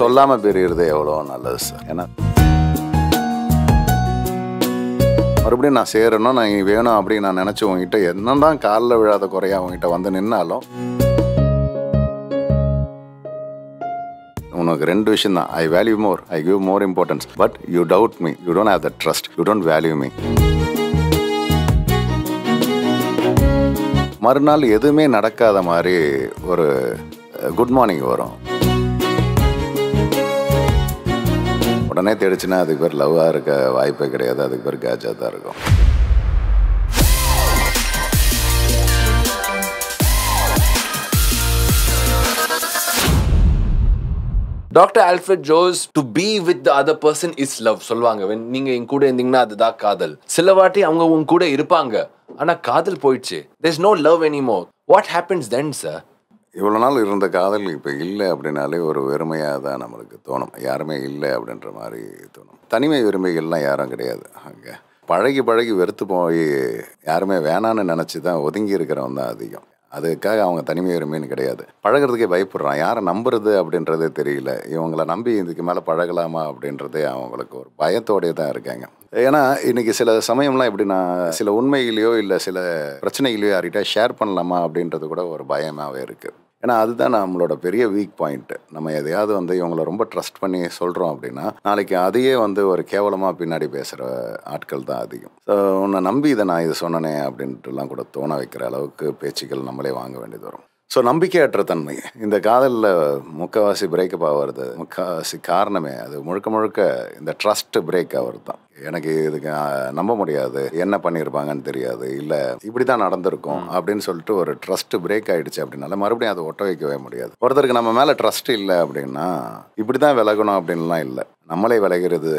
சொல்லாமல் பெரியது எவ்வளோ நல்லது சார் ஏன்னா மறுபடியும் நான் சேரணும் நான் வேணும் அப்படின்னு நான் நினச்சி உங்ககிட்ட என்ன தான் காலில் விழாத குறையா உங்ககிட்ட வந்து நின்னாலும் உனக்கு ரெண்டு விஷயம் தான் I value more I give more importance but you doubt me you don't have the trust you don't value me மறுநாள் எதுவுமே நடக்காத மாதிரி ஒரு குட் uh, மார்னிங் வரும் உடனே தேடிச்சுன்னா அதுக்கு பேர் லவ்வாக இருக்க வாய்ப்பே கிடையாது அதுக்கு பேர் கேஜாக தான் இருக்கும் doctor Alfred says to be with the other person is love சொல்லுவாங்க நீங்க என் கூட இருந்தீங்கன்னா அதுதான் காதல் சில வாட்டி அவங்க உங்க கூட இருப்பாங்க ஆனா காதல் போயிடுச்சு there is no love anymore what happens then sir இவ்வளோ நாள் இருந்த காதல் இப்போ இல்லை அப்படின்னாலே ஒரு வெறுமையாக தான் நம்மளுக்கு தோணும் யாருமே இல்லை அப்படின்ற மாதிரி தோணும் தனிமை விரும்பிகள்லாம் யாரும் கிடையாது அங்கே பழகி பழகி வெறுத்து போய் யாருமே வேணான்னு நினச்சி தான் ஒதுங்கி இருக்கிறவன் தான் அதிகம் அதுக்காக அவங்க தனிமை விரும்பின்னு கிடையாது பழகிறதுக்கே பயப்படுறான் யாரை நம்புறது அப்படின்றதே தெரியல இவங்களை நம்பி இதுக்கு மேலே பழகலாமா அப்படின்றதே அவங்களுக்கு ஒரு பயத்தோடைய தான் இருக்காங்க ஏன்னா இன்றைக்கி சில சமயம்லாம் எப்படி நான் சில உண்மைகளையோ இல்லை சில பிரச்சனைகளையோ யார்கிட்ட ஷேர் பண்ணலாமா அப்படின்றது கூட ஒரு பயமாகவே இருக்குது ஏன்னா அதுதான் நம்மளோட பெரிய வீக் பாயிண்ட்டு நம்ம எதையாவது வந்து இவங்களை ரொம்ப ட்ரஸ்ட் பண்ணி சொல்கிறோம் அப்படின்னா நாளைக்கு அதையே வந்து ஒரு கேவலமாக பின்னாடி பேசுகிற ஆட்கள் தான் அதிகம் ஸோ உன்னை நம்பி இதை நான் இது சொன்னனே அப்படின்ட்டுலாம் கூட தோண வைக்கிற அளவுக்கு பேச்சுக்கள் நம்மளே வாங்க வேண்டியது வரும் ஸோ நம்பிக்கையற்ற தன்மை இந்த காதலில் முக்கால்வாசி பிரேக்கப் ஆகிறது முக்கால்வாசி காரணமே அது முழுக்க முழுக்க இந்த ட்ரஸ்ட்டு பிரேக் ஆகிறது தான் எனக்கு இதுக்கு நம்ப முடியாது என்ன பண்ணியிருப்பாங்கன்னு தெரியாது இல்லை இப்படி தான் நடந்திருக்கும் அப்படின்னு சொல்லிட்டு ஒரு ட்ரஸ்ட் பிரேக் ஆகிடுச்சு அப்படின்னால மறுபடியும் அதை ஒட்ட வைக்கவே முடியாது ஒருத்தருக்கு நம்ம மேலே ட்ரஸ்ட் இல்லை அப்படின்னா இப்படி தான் விலகணும் அப்படின்லாம் இல்லை நம்மளே விலகிறது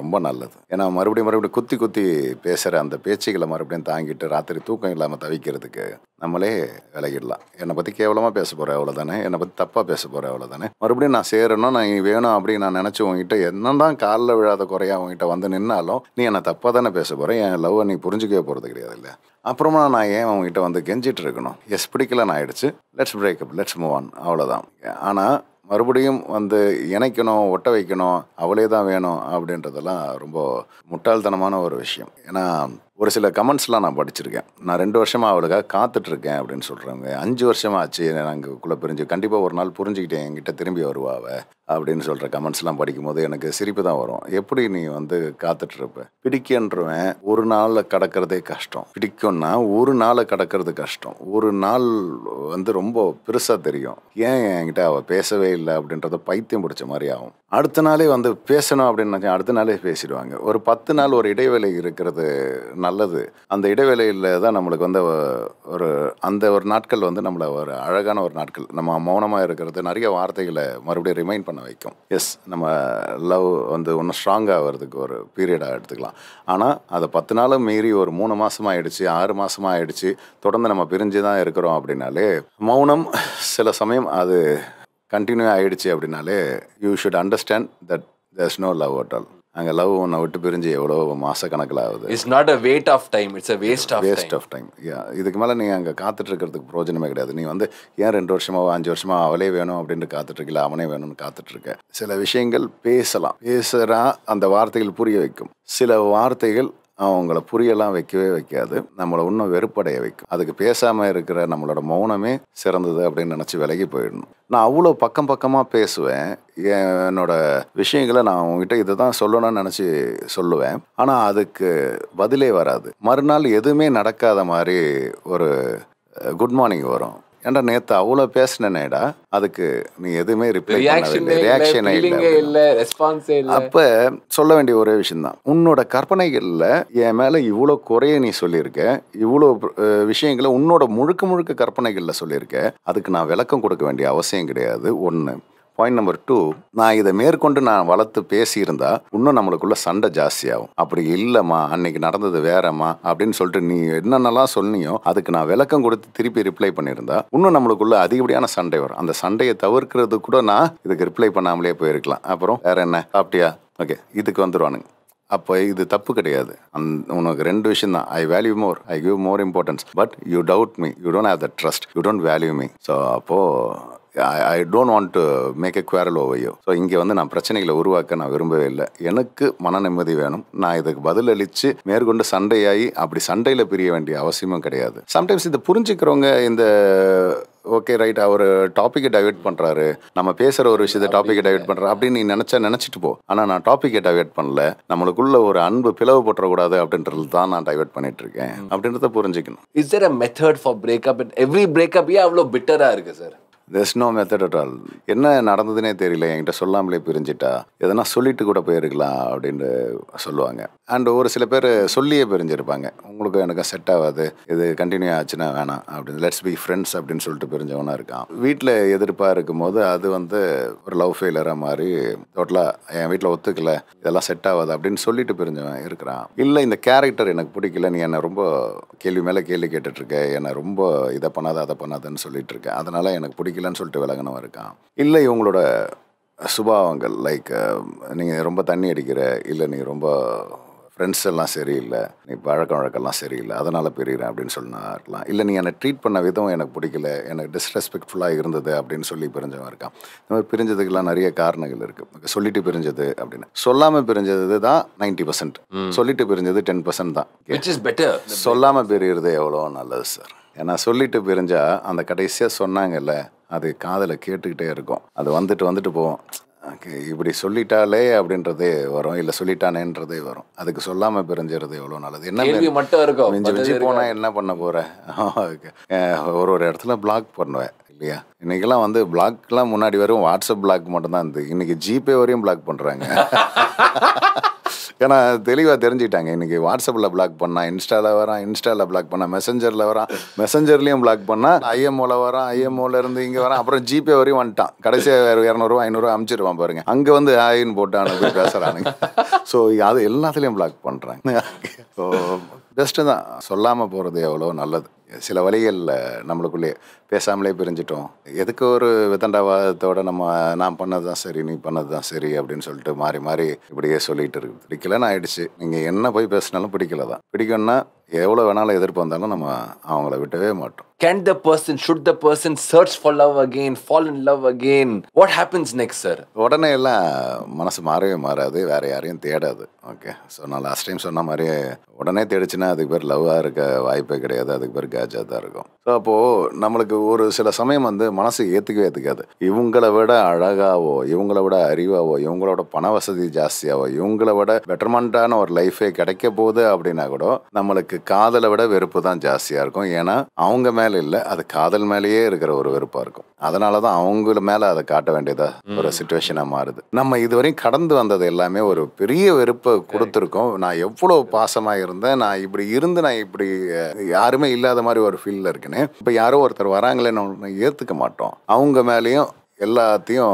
ரொம்ப நல்லது ஏன்னா மறுபடியும் மறுபடியும் குத்தி குத்தி பேசுகிற அந்த பேச்சுகளை மறுபடியும் தாங்கிட்டு ராத்திரி தூக்கம் இல்லாமல் தவிக்கிறதுக்கு நம்மளே விலகிடலாம் என்னை பற்றி கேவலமாக பேச போகிறேன் தானே என்னை பற்றி தப்பாக பேச போகிறேன் தானே மறுபடியும் நான் சேரணும் நான் வேணும் அப்படின்னு நான் நினச்சி உங்ககிட்ட என்னதான் காலில் விழாத குறையாக உங்ககிட்ட வந்து நின்று இருந்தாலும் நீ என்னை தப்பாக தானே பேச போகிறேன் என் லவ்வை நீ புரிஞ்சுக்கவே போகிறது கிடையாது இல்லை அப்புறமா நான் ஏன் அவங்ககிட்ட வந்து கெஞ்சிட்டு இருக்கணும் எஸ் பிடிக்கலன்னு ஆயிடுச்சு let's breakup let's move on அவ்வளோதான் ஆனால் மறுபடியும் வந்து இணைக்கணும் ஒட்ட வைக்கணும் அவளே தான் வேணும் அப்படின்றதெல்லாம் ரொம்ப முட்டாள்தனமான ஒரு விஷயம் ஏன்னா ஒரு சில கமெண்ட்ஸ்லாம் நான் படிச்சிருக்கேன் நான் ரெண்டு வருஷமாக அவளுக்காக காத்துட்ருக்கேன் அப்படின்னு சொல்கிறவங்க அஞ்சு வருஷமாக ஆச்சு குள்ளே பிரிஞ்சு கண்டிப்பாக ஒரு நாள் புரிஞ்சுக்கிட்டேன் என்கிட்ட திரும்பி வருவாவ அப்படின்னு சொல்கிற கமெண்ட்ஸ்லாம் படிக்கும்போது எனக்கு சிரிப்பு தான் வரும் எப்படி நீ வந்து காத்துட்ருப்ப பிடிக்கன்றவன் ஒரு நாளில் கடக்கிறதே கஷ்டம் பிடிக்கும்னா ஒரு நாளை கடக்கிறது கஷ்டம் ஒரு நாள் வந்து ரொம்ப பெருசாக தெரியும் ஏன் என்கிட்ட அவள் பேசவே இல்லை அப்படின்றத பைத்தியம் பிடிச்ச மாதிரி ஆகும் அடுத்த நாளே வந்து பேசணும் அப்படின்னு அடுத்த நாளே பேசிடுவாங்க ஒரு பத்து நாள் ஒரு இடைவேளை இருக்கிறது நல்லது அந்த இடைவேளையில் தான் நம்மளுக்கு வந்து ஒரு அந்த ஒரு நாட்கள் வந்து நம்மளை ஒரு அழகான ஒரு நாட்கள் நம்ம மௌனமாக இருக்கிறது நிறைய வார்த்தைகளை மறுபடியும் ரிமைண்ட் பண்ண வைக்கும் எஸ் நம்ம லவ் வந்து ஒன்றும் ஸ்ட்ராங்காக வர்றதுக்கு ஒரு பீரியடாக எடுத்துக்கலாம் ஆனால் அதை பத்து நாளும் மீறி ஒரு மூணு மாதமாக ஆயிடுச்சு ஆறு மாதமாக ஆயிடுச்சு தொடர்ந்து நம்ம பிரிஞ்சு தான் இருக்கிறோம் அப்படின்னாலே மௌனம் சில சமயம் அது கண்டினியூ ஆகிடுச்சு அப்படின்னாலே you should understand that there's no love at அங்கே லவ் ஒன்றை விட்டு பிரிஞ்சு எவ்வளோ மாத கணக்கில் ஆகுது it's not a waste of time it's a waste of waste of time இதுக்கு மேலே நீங்கள் அங்கே காத்துட்டு இருக்கிறதுக்கு பிரோஜனமே கிடையாது நீ வந்து ஏன் ரெண்டு வருஷமாக அஞ்சு வருஷமா அவளே வேணும் அப்படின்ட்டு காத்துட்ருக்கல அவனே வேணும்னு காத்துட்ருக்க சில விஷயங்கள் பேசலாம் பேசுகிறா அந்த வார்த்தைகள் புரிய வைக்கும் சில வார்த்தைகள் அவங்கள புரியலாம் வைக்கவே வைக்காது நம்மளை இன்னும் வெறுப்படைய வைக்கும் அதுக்கு பேசாமல் இருக்கிற நம்மளோட மௌனமே சிறந்தது அப்படின்னு நினச்சி விலகி போயிடணும் நான் அவ்வளோ பக்கம் பக்கமாக பேசுவேன் என்னோட விஷயங்களை நான் அவங்ககிட்ட இதை தான் சொல்லணும்னு நினச்சி சொல்லுவேன் ஆனால் அதுக்கு பதிலே வராது மறுநாள் எதுவுமே நடக்காத மாதிரி ஒரு குட் மார்னிங் வரும் ஏன்டா நேற்று அவ்வளோ பேசினேடா அதுக்கு நீ எதுவுமே ரிப்ளை ரியாக்ஷனே இல்லை அப்போ சொல்ல வேண்டிய ஒரே விஷயந்தான் உன்னோட கற்பனைகளில் என் மேலே இவ்வளோ குறைய நீ சொல்லியிருக்க இவ்வளோ விஷயங்களை உன்னோட முழுக்க முழுக்க கற்பனைகளில் சொல்லியிருக்க அதுக்கு நான் விளக்கம் கொடுக்க வேண்டிய அவசியம் கிடையாது ஒன்று பாயிண்ட் நம்பர் டூ நான் இதை மேற்கொண்டு நான் வளர்த்து பேசியிருந்தா இன்னும் நம்மளுக்குள்ள சண்டை ஜாஸ்தியாகும் அப்படி இல்லைம்மா அன்னைக்கு நடந்தது வேறம்மா அப்படின்னு சொல்லிட்டு நீ என்னென்னலாம் சொன்னியோ அதுக்கு நான் விளக்கம் கொடுத்து திருப்பி ரிப்ளை பண்ணியிருந்தா இன்னும் நம்மளுக்குள்ள அதிகப்படியான சண்டை வரும் அந்த சண்டையை தவிர்க்கிறது கூட நான் இதுக்கு ரிப்ளை பண்ணாமலே போயிருக்கலாம் அப்புறம் வேற என்ன சாப்பிட்டியா ஓகே இதுக்கு வந்துடுவானுங்க அப்போ இது தப்பு கிடையாது அந் உனக்கு ரெண்டு விஷயம் தான் I value more I give more importance but you doubt me you don't have the trust you don't value me so அப்போது I don't want to make a quarrel over you so இங்கே வந்து நான் பிரச்சனைகளை உருவாக்க நான் விரும்பவே இல்லை எனக்கு மன நிம்மதி வேணும் நான் இதுக்கு பதிலளித்து மேற்கொண்டு சண்டையாகி அப்படி சண்டையில் பிரிய வேண்டிய அவசியமும் கிடையாது சம்டைம்ஸ் இதை புரிஞ்சுக்கிறவங்க இந்த ஓகே ரைட் அவர் டாப்பிக்கை டைவெர்ட் பண்ணுறாரு நம்ம பேசுகிற ஒரு விஷயத்தை டாப்பிக்கை டைவெர்ட் பண்ணுறாரு அப்படின்னு நீ நினச்சா நினச்சிட்டு போ ஆனால் நான் டாப்பிக்கை டைவெர்ட் பண்ணல நம்மளுக்குள்ள ஒரு அன்பு பிளவு போட்டக்கூடாது அப்படின்றது தான் நான் டைவெர்ட் பண்ணிட்டு இருக்கேன் அப்படின்றத புரிஞ்சுக்கணும் is there a method for breakup every பிரேக்கப்பே அவ்வளோ பிட்டராக இருக்குது sir there's no method at all என்ன நடந்ததுனே தெரியல என்கிட்ட சொல்லாமலே பிரிஞ்சிட்டா எதனா சொல்லிட்டு கூட போயிருக்கலாம் அப்படின்னு சொல்லுவாங்க அண்ட் ஒரு சில பேர் சொல்லியே பிரிஞ்சிருப்பாங்க உங்களுக்கு எனக்கு செட் ஆகாது இது கண்டினியூ ஆச்சுன்னா வேணாம் அப்படின்னு லெட்ஸ் பி ஃப்ரெண்ட்ஸ் அப்படின்னு சொல்லிட்டு பிரிஞ்சவனா இருக்கான் வீட்டில் எதிர்ப்பாக இருக்கும்போது அது வந்து ஒரு லவ் ஃபெயிலராக மாதிரி டோட்டலாக என் வீட்டில் ஒத்துக்கல இதெல்லாம் செட் ஆகாது அப்படின்னு சொல்லிட்டு பிரிஞ்சவன் இருக்கிறான் இல்லை இந்த கேரக்டர் எனக்கு பிடிக்கல நீ என்னை ரொம்ப கேள்வி மேலே கேள்வி கேட்டுட்ருக்க என்னை ரொம்ப இதை பண்ணாத அதை பண்ணாதன்னு சொல்லிட்டு இருக்கேன் அதனால் எனக்கு பிடிக்கல பிடிக்கலன்னு சொல்லிட்டு விலகினவன் இருக்கான் இல்லை இவங்களோட சுபாவங்கள் லைக் நீங்கள் ரொம்ப தண்ணி அடிக்கிற இல்லை நீங்கள் ரொம்ப ஃப்ரெண்ட்ஸ் எல்லாம் சரியில்லை நீ பழக்க வழக்கெல்லாம் சரியில்லை அதனால் பிரிகிறேன் அப்படின்னு சொல்லி இருக்கலாம் இல்லை நீ என்னை ட்ரீட் பண்ண விதம் எனக்கு பிடிக்கல எனக்கு டிஸ்ரெஸ்பெக்ட்ஃபுல்லாக இருந்தது அப்படின்னு சொல்லி பிரிஞ்சவன் இருக்கான் இந்த மாதிரி பிரிஞ்சதுக்கெல்லாம் நிறைய காரணங்கள் இருக்குது சொல்லிட்டு பிரிஞ்சது அப்படின்னு சொல்லாமல் பிரிஞ்சது தான் நைன்டி பர்சன்ட் சொல்லிட்டு பிரிஞ்சது டென் பர்சன்ட் தான் பெட்டர் சொல்லாமல் பிரிகிறது எவ்வளோ நல்லது சார் ஏன்னா சொல்லிட்டு பிரிஞ்சால் அந்த கடைசியாக சொன்னாங்கல்ல அது காதில் கேட்டுக்கிட்டே இருக்கும் அது வந்துட்டு வந்துட்டு போவோம் இப்படி சொல்லிட்டாலே அப்படின்றதே வரும் இல்லை சொல்லிட்டானேன்றதே வரும் அதுக்கு சொல்லாமல் பிரிஞ்சுறது எவ்வளோ நல்லது என்ன மட்டும் இருக்கும் மிஞ்சி மிஞ்சி போனால் என்ன பண்ண போகிறேன் ஒரு ஒரு இடத்துல பிளாக் பண்ணுவேன் இல்லையா இன்றைக்கெல்லாம் வந்து பிளாக்லாம் முன்னாடி வரும் வாட்ஸ்அப் பிளாக் மட்டும்தான் இருந்து இன்றைக்கி ஜிபே வரையும் பிளாக் பண்ணுறாங்க ஏன்னா தெளிவாக தெரிஞ்சுக்கிட்டாங்க இன்றைக்கி வாட்ஸ்அப்பில் பிளாக் பண்ணால் இன்ஸ்டாவில் வரான் இன்ஸ்டாவில் பிளாக் பண்ணால் மெசஞ்சரில் வரான் மெசஞ்சர்லேயும் பிளாக் பண்ணால் ஐஎம்ஓவில் வரான் ஐஎம்ஓலேருந்து இங்கே வரான் அப்புறம் ஜிபே வரையும் வந்துட்டான் கடைசியாக இரநூறுவா ஐநூறுரூவா அமுச்சிருவான் பாருங்க அங்கே வந்து ஆயின்னு போட்டு அனுப்பி பேசுகிறானுங்க ஸோ அது எல்லாத்துலேயும் பிளாக் பண்ணுறாங்க ஸோ பெஸ்ட்டு தான் சொல்லாமல் போகிறது எவ்வளோ நல்லது சில வழிகளில் நம்மளுக்குள்ளே பேசாமலே பிரிஞ்சிட்டோம் எதுக்கு ஒரு விதண்டாவாதத்தோட நம்ம நான் பண்ணது தான் சரி நீ பண்ணது தான் சரி அப்படின்னு சொல்லிட்டு மாறி மாறி இப்படியே சொல்லிகிட்டு இருக்கு பிடிக்கலன்னு ஆயிடுச்சு நீங்கள் என்ன போய் பேசினாலும் பிடிக்கல தான் பிடிக்கணும்னா எவ்வளோ வேணாலும் எதிர்ப்பு வந்தாலும் நம்ம அவங்கள விட்டவே மாட்டோம் can the person should the person search for love again fall in love again what happens next sir உடனே எல்லாம் மனசு மாறவே மாறாது வேற யாரையும் தேடாது ஓகே ஸோ நான் லாஸ்ட் டைம் சொன்ன மாதிரி உடனே தேடிச்சுன்னா அதுக்கு பேர் லவ்வாக இருக்க வாய்ப்பே கிடையாது அதுக்கு பேர் கேஜாக தான் இருக்கும் ஸோ அப்போது நம்மளுக்கு ஒரு சில சமயம் வந்து மனசு ஏற்றுக்கவே ஏற்றுக்காது இவங்கள விட அழகாவோ இவங்கள விட அறிவாவோ இவங்களோட பண வசதி ஜாஸ்தியாவோ இவங்கள விட பெட்டர்மெண்ட்டான ஒரு லைஃபே கிடைக்க போகுது அப்படின்னா கூட நம்மளுக்கு காதலை விட வெறுப்பு தான் ஜாஸ்தியாக இருக்கும் ஏன்னா அவங்க மேலே இல்லை அது காதல் மேலேயே இருக்கிற ஒரு வெறுப்பாக இருக்கும் அதனால தான் அவங்கள மேலே அதை காட்ட வேண்டியதா ஒரு சுச்சுவேஷனாக மாறுது நம்ம இதுவரையும் கடந்து வந்தது எல்லாமே ஒரு பெரிய வெறுப்பை கொடுத்துருக்கோம் நான் எவ்வளோ பாசமாக இருந்தேன் நான் இப்படி இருந்து நான் இப்படி யாருமே இல்லாத மாதிரி ஒரு ஃபீலில் இருக்குன்னு இப்போ யாரோ ஒருத்தர் வராங்களேன்னு ஏற்றுக்க மாட்டோம் அவங்க மேலேயும் எல்லாத்தையும்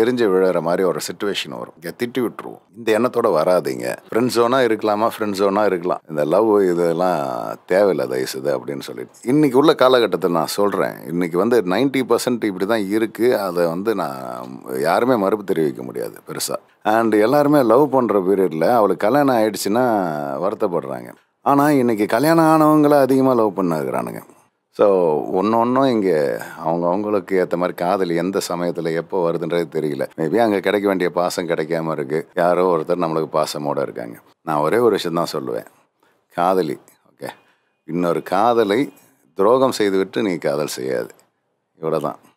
எரிஞ்சு விழுற மாதிரி ஒரு சுச்சுவேஷன் வரும் இங்கே திட்டி விட்டுருவோம் இந்த எண்ணத்தோட வராதிங்க ஃப்ரெண்ட் ஜோனாக இருக்கலாமா ஃப்ரெண்ட் ஜோனாக இருக்கலாம் இந்த லவ் இதெல்லாம் தேவையில்லை தயசுது அப்படின்னு சொல்லிட்டு இன்றைக்கி உள்ள காலகட்டத்தில் நான் சொல்கிறேன் இன்றைக்கி வந்து நைன்ட்டி பர்சன்ட் இப்படி தான் இருக்குது அதை வந்து நான் யாருமே மறுப்பு தெரிவிக்க முடியாது பெருசாக அண்ட் எல்லாருமே லவ் பண்ணுற பீரியடில் அவளுக்கு கல்யாணம் ஆகிடுச்சுன்னா வருத்தப்படுறாங்க ஆனால் இன்றைக்கி கல்யாணம் ஆனவங்கள அதிகமாக லவ் பண்ணுறானுங்க ஸோ ஒன்று ஒன்றும் இங்கே அவங்க அவங்களுக்கு ஏற்ற மாதிரி காதல் எந்த சமயத்தில் எப்போ வருதுன்றது தெரியல மேபி அங்கே கிடைக்க வேண்டிய பாசம் கிடைக்காம இருக்குது யாரோ ஒருத்தர் நம்மளுக்கு பாசமோடு இருக்காங்க நான் ஒரே ஒரு விஷயம் தான் சொல்லுவேன் காதலி ஓகே இன்னொரு காதலை துரோகம் செய்துவிட்டு நீ காதல் செய்யாது இவ்வளோ தான்